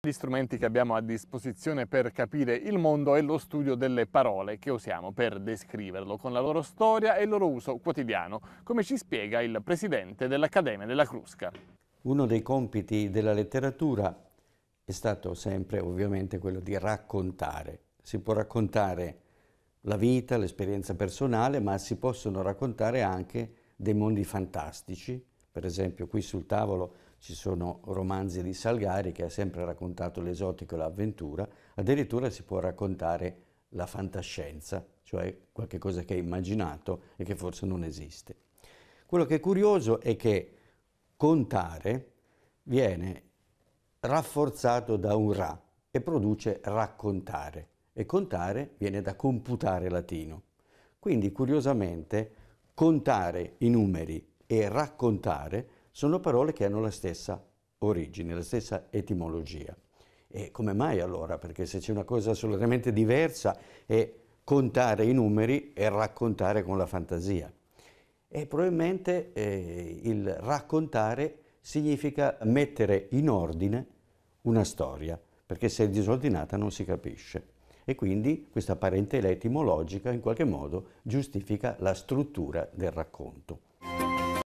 Gli strumenti che abbiamo a disposizione per capire il mondo è lo studio delle parole che usiamo per descriverlo, con la loro storia e il loro uso quotidiano, come ci spiega il presidente dell'Accademia della Crusca. Uno dei compiti della letteratura è stato sempre ovviamente quello di raccontare. Si può raccontare la vita, l'esperienza personale, ma si possono raccontare anche dei mondi fantastici, per esempio qui sul tavolo ci sono romanzi di Salgari che ha sempre raccontato l'esotico e l'avventura, addirittura si può raccontare la fantascienza, cioè qualcosa che è immaginato e che forse non esiste. Quello che è curioso è che contare viene rafforzato da un ra e produce raccontare e contare viene da computare latino. Quindi curiosamente contare i numeri e raccontare sono parole che hanno la stessa origine, la stessa etimologia. E come mai allora? Perché se c'è una cosa assolutamente diversa è contare i numeri e raccontare con la fantasia. E probabilmente eh, il raccontare significa mettere in ordine una storia, perché se è disordinata non si capisce. E quindi questa parentela etimologica in qualche modo giustifica la struttura del racconto.